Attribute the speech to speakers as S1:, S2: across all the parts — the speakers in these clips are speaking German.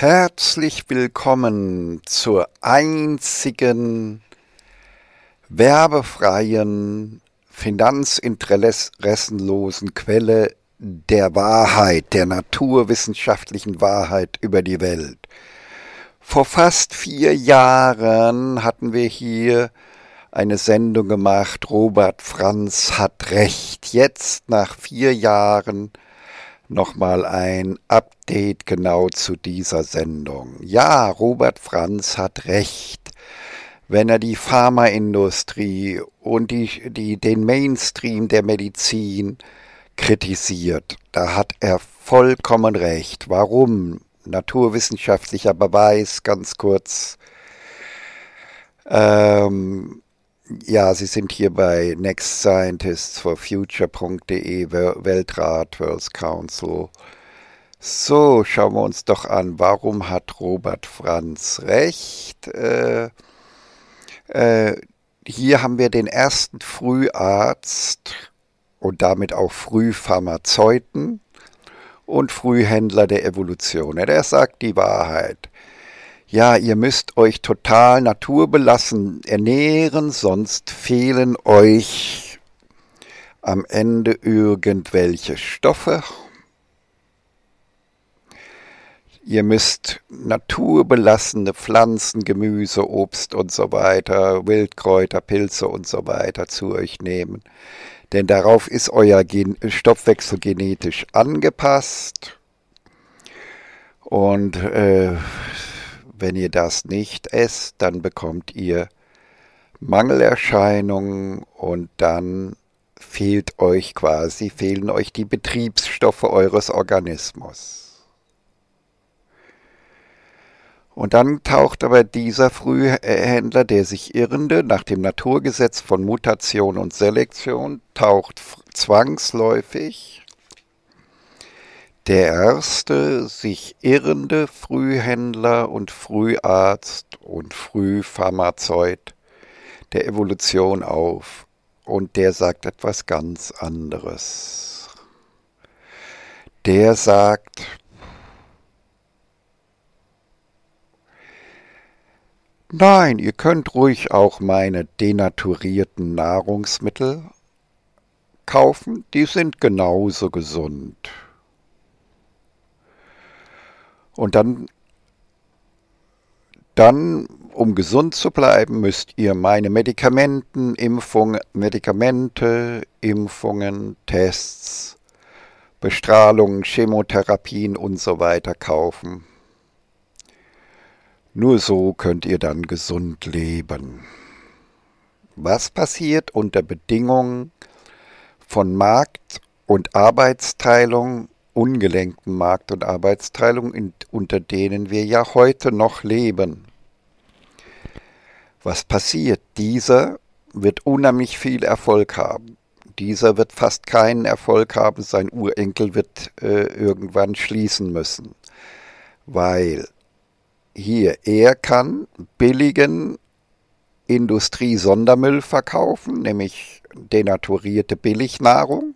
S1: Herzlich willkommen zur einzigen werbefreien, finanzinteressenlosen Quelle der Wahrheit, der naturwissenschaftlichen Wahrheit über die Welt. Vor fast vier Jahren hatten wir hier eine Sendung gemacht, Robert Franz hat recht. Jetzt nach vier Jahren nochmal ein Update genau zu dieser Sendung. Ja, Robert Franz hat recht. Wenn er die Pharmaindustrie und die, die, den Mainstream der Medizin kritisiert, da hat er vollkommen recht. Warum? Naturwissenschaftlicher Beweis, ganz kurz. Ähm, ja, Sie sind hier bei nextscientistsforfuture.de, Weltrat, World Council. So, schauen wir uns doch an, warum hat Robert Franz recht? Äh, äh, hier haben wir den ersten Früharzt und damit auch Frühpharmazeuten und Frühhändler der Evolution. Er sagt die Wahrheit ja, ihr müsst euch total naturbelassen ernähren, sonst fehlen euch am Ende irgendwelche Stoffe. Ihr müsst naturbelassene Pflanzen, Gemüse, Obst und so weiter, Wildkräuter, Pilze und so weiter zu euch nehmen. Denn darauf ist euer Gen Stoffwechsel genetisch angepasst. Und äh, wenn ihr das nicht esst, dann bekommt ihr Mangelerscheinungen und dann fehlt euch quasi, fehlen euch die Betriebsstoffe eures Organismus. Und dann taucht aber dieser Frühhändler, der sich irrende, nach dem Naturgesetz von Mutation und Selektion, taucht zwangsläufig der erste sich irrende Frühhändler und Früharzt und Frühpharmazeut der Evolution auf und der sagt etwas ganz anderes. Der sagt, Nein, ihr könnt ruhig auch meine denaturierten Nahrungsmittel kaufen, die sind genauso gesund. Und dann, dann, um gesund zu bleiben, müsst ihr meine Medikamenten, Impfung, Medikamente, Impfungen, Tests, Bestrahlungen, Chemotherapien und so weiter kaufen. Nur so könnt ihr dann gesund leben. Was passiert unter Bedingungen von Markt- und Arbeitsteilung ungelenkten Markt- und Arbeitsteilung, unter denen wir ja heute noch leben. Was passiert? Dieser wird unheimlich viel Erfolg haben. Dieser wird fast keinen Erfolg haben. Sein Urenkel wird äh, irgendwann schließen müssen. Weil hier, er kann billigen Industrie-Sondermüll verkaufen, nämlich denaturierte Billignahrung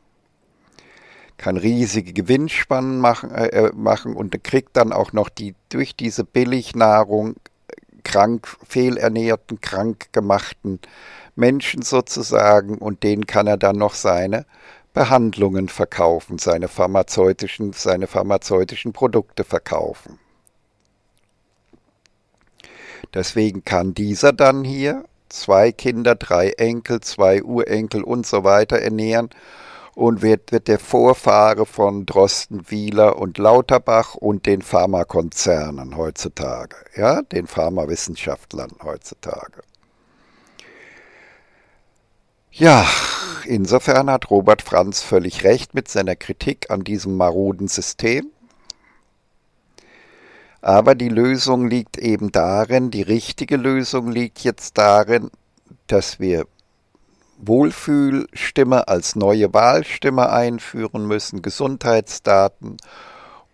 S1: kann riesige Gewinnspannen machen, äh, äh, machen und kriegt dann auch noch die durch diese Billignahrung äh, krank, fehlernährten, krank gemachten Menschen sozusagen und denen kann er dann noch seine Behandlungen verkaufen, seine pharmazeutischen, seine pharmazeutischen Produkte verkaufen. Deswegen kann dieser dann hier zwei Kinder, drei Enkel, zwei Urenkel und so weiter ernähren und wird, wird der Vorfahre von Drosten, Wieler und Lauterbach und den Pharmakonzernen heutzutage, ja, den Pharmawissenschaftlern heutzutage. Ja, insofern hat Robert Franz völlig recht mit seiner Kritik an diesem maroden System. Aber die Lösung liegt eben darin, die richtige Lösung liegt jetzt darin, dass wir Wohlfühlstimme als neue Wahlstimme einführen müssen, Gesundheitsdaten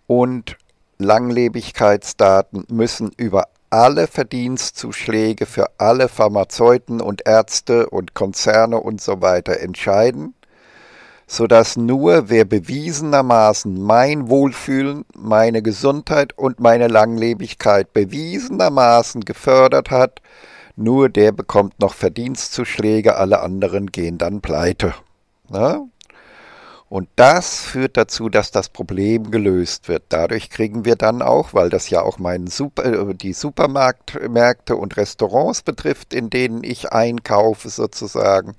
S1: und Langlebigkeitsdaten müssen über alle Verdienstzuschläge für alle Pharmazeuten und Ärzte und Konzerne und so weiter entscheiden, sodass nur wer bewiesenermaßen mein Wohlfühlen, meine Gesundheit und meine Langlebigkeit bewiesenermaßen gefördert hat, nur der bekommt noch Verdienstzuschläge, alle anderen gehen dann pleite. Ne? Und das führt dazu, dass das Problem gelöst wird. Dadurch kriegen wir dann auch, weil das ja auch meinen Super, äh, die Supermarktmärkte und Restaurants betrifft, in denen ich einkaufe sozusagen,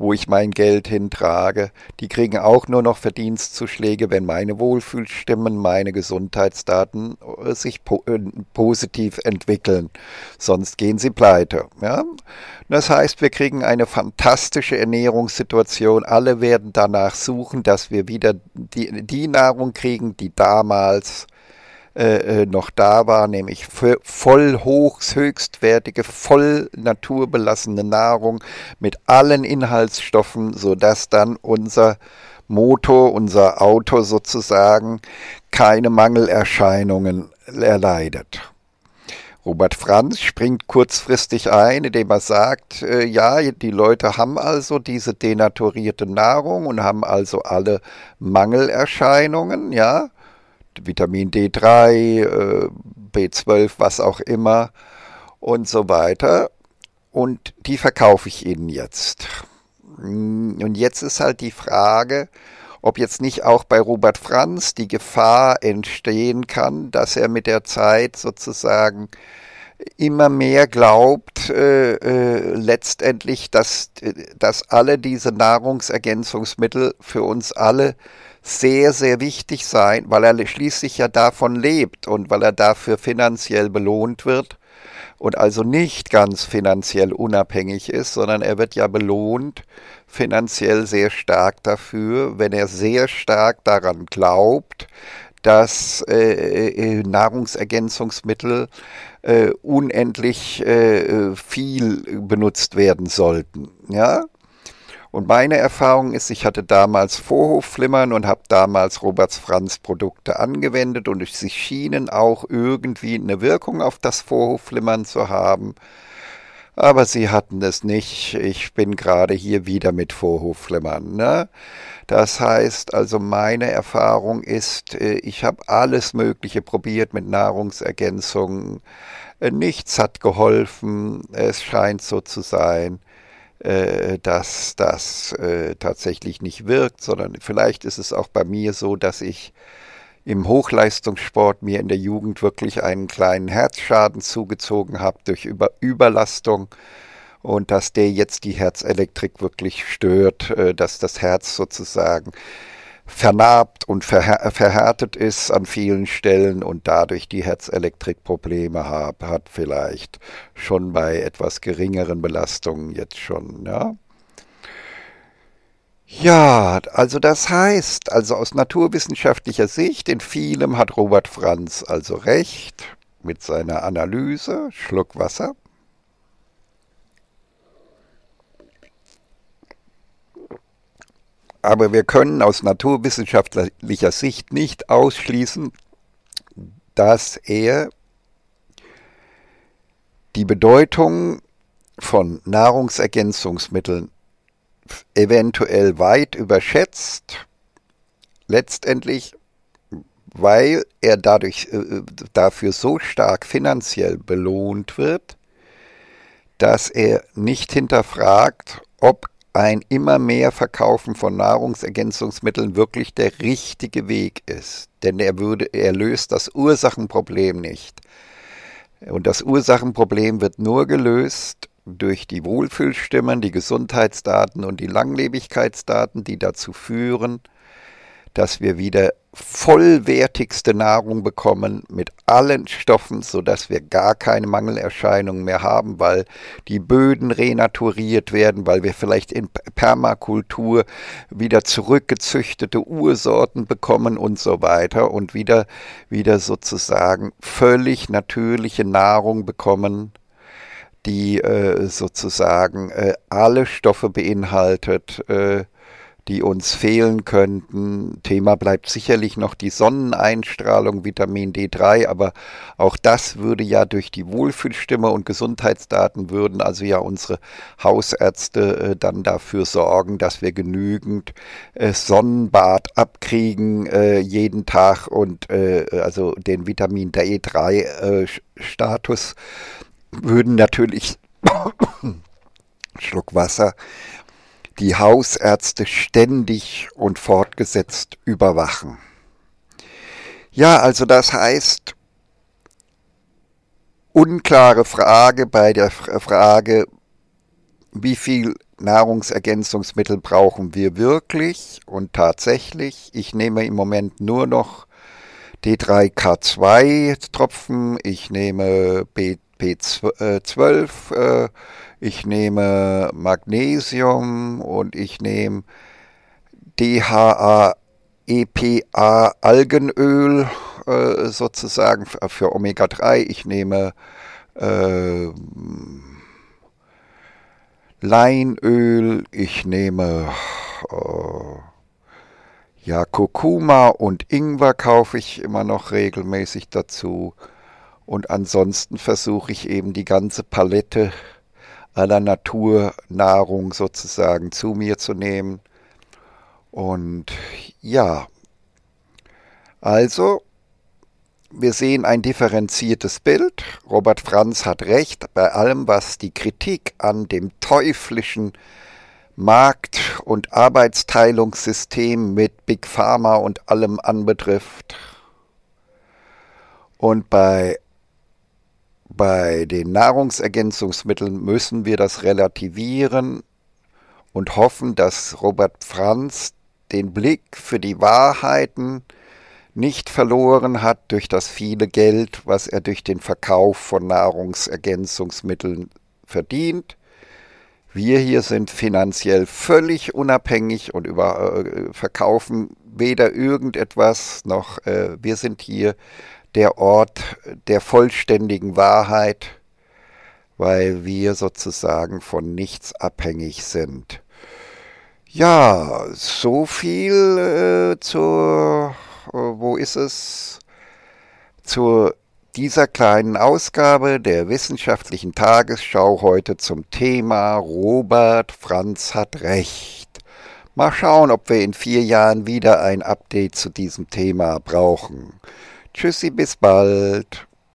S1: wo ich mein Geld hintrage, die kriegen auch nur noch Verdienstzuschläge, wenn meine Wohlfühlstimmen, meine Gesundheitsdaten äh, sich po äh, positiv entwickeln. Sonst gehen sie pleite. Ja? Das heißt, wir kriegen eine fantastische Ernährungssituation. Alle werden danach suchen, dass wir wieder die, die Nahrung kriegen, die damals äh, äh, noch da war, nämlich voll hoch, höchstwertige, voll naturbelassene Nahrung mit allen Inhaltsstoffen, sodass dann unser Motor, unser Auto sozusagen keine Mangelerscheinungen erleidet. Robert Franz springt kurzfristig ein, indem er sagt, äh, ja, die Leute haben also diese denaturierte Nahrung und haben also alle Mangelerscheinungen, ja. Vitamin D3, äh, B12, was auch immer und so weiter. Und die verkaufe ich Ihnen jetzt. Hm, und jetzt ist halt die Frage, ob jetzt nicht auch bei Robert Franz die Gefahr entstehen kann, dass er mit der Zeit sozusagen immer mehr glaubt äh, äh, letztendlich, dass, dass alle diese Nahrungsergänzungsmittel für uns alle sehr, sehr wichtig sein, weil er schließlich ja davon lebt und weil er dafür finanziell belohnt wird und also nicht ganz finanziell unabhängig ist, sondern er wird ja belohnt finanziell sehr stark dafür, wenn er sehr stark daran glaubt, dass äh, äh, äh, Nahrungsergänzungsmittel äh, unendlich äh, äh, viel benutzt werden sollten. Ja? Und meine Erfahrung ist, ich hatte damals Vorhofflimmern und habe damals Roberts Franz Produkte angewendet und sie schienen auch irgendwie eine Wirkung auf das Vorhofflimmern zu haben aber sie hatten es nicht. Ich bin gerade hier wieder mit Vorhofflimmern. Ne? Das heißt also, meine Erfahrung ist, äh, ich habe alles Mögliche probiert mit Nahrungsergänzungen. Äh, nichts hat geholfen. Es scheint so zu sein äh, dass das tatsächlich nicht wirkt, sondern vielleicht ist es auch bei mir so, dass ich im Hochleistungssport mir in der Jugend wirklich einen kleinen Herzschaden zugezogen habe durch Über Überlastung und dass der jetzt die Herzelektrik wirklich stört, äh, dass das Herz sozusagen vernarbt und verhär verhärtet ist an vielen Stellen und dadurch die Herzelektrik Probleme hab, hat vielleicht schon bei etwas geringeren Belastungen jetzt schon. Ja? Ja, also das heißt, also aus naturwissenschaftlicher Sicht, in vielem hat Robert Franz also recht mit seiner Analyse, Schluck Wasser. Aber wir können aus naturwissenschaftlicher Sicht nicht ausschließen, dass er die Bedeutung von Nahrungsergänzungsmitteln eventuell weit überschätzt, letztendlich, weil er dadurch äh, dafür so stark finanziell belohnt wird, dass er nicht hinterfragt, ob ein immer mehr Verkaufen von Nahrungsergänzungsmitteln wirklich der richtige Weg ist. Denn er, würde, er löst das Ursachenproblem nicht. Und das Ursachenproblem wird nur gelöst, durch die Wohlfühlstimmen, die Gesundheitsdaten und die Langlebigkeitsdaten, die dazu führen, dass wir wieder vollwertigste Nahrung bekommen mit allen Stoffen, sodass wir gar keine Mangelerscheinungen mehr haben, weil die Böden renaturiert werden, weil wir vielleicht in Permakultur wieder zurückgezüchtete Ursorten bekommen und so weiter und wieder, wieder sozusagen völlig natürliche Nahrung bekommen, die äh, sozusagen äh, alle Stoffe beinhaltet, äh, die uns fehlen könnten. Thema bleibt sicherlich noch die Sonneneinstrahlung, Vitamin D3, aber auch das würde ja durch die Wohlfühlstimme und Gesundheitsdaten würden also ja unsere Hausärzte äh, dann dafür sorgen, dass wir genügend äh, Sonnenbad abkriegen äh, jeden Tag und äh, also den Vitamin D3 äh, Status würden natürlich Schluck Wasser die Hausärzte ständig und fortgesetzt überwachen. Ja, also das heißt, unklare Frage bei der äh, Frage, wie viel Nahrungsergänzungsmittel brauchen wir wirklich und tatsächlich. Ich nehme im Moment nur noch D3K2-Tropfen, ich nehme B 2 B12, äh, ich nehme Magnesium und ich nehme DHA, EPA, Algenöl äh, sozusagen für Omega-3. Ich nehme ähm, Leinöl, ich nehme äh, ja, Kurkuma und Ingwer kaufe ich immer noch regelmäßig dazu. Und ansonsten versuche ich eben die ganze Palette aller Naturnahrung sozusagen zu mir zu nehmen. Und ja, also wir sehen ein differenziertes Bild. Robert Franz hat recht bei allem, was die Kritik an dem teuflischen Markt- und Arbeitsteilungssystem mit Big Pharma und allem anbetrifft. Und bei bei den Nahrungsergänzungsmitteln müssen wir das relativieren und hoffen, dass Robert Franz den Blick für die Wahrheiten nicht verloren hat durch das viele Geld, was er durch den Verkauf von Nahrungsergänzungsmitteln verdient. Wir hier sind finanziell völlig unabhängig und über, äh, verkaufen weder irgendetwas noch äh, wir sind hier der Ort der vollständigen Wahrheit, weil wir sozusagen von nichts abhängig sind. Ja, so viel äh, zur, äh, wo ist es? Zu dieser kleinen Ausgabe der wissenschaftlichen Tagesschau heute zum Thema Robert Franz hat recht. Mal schauen, ob wir in vier Jahren wieder ein Update zu diesem Thema brauchen. Tschüssi, bis bald.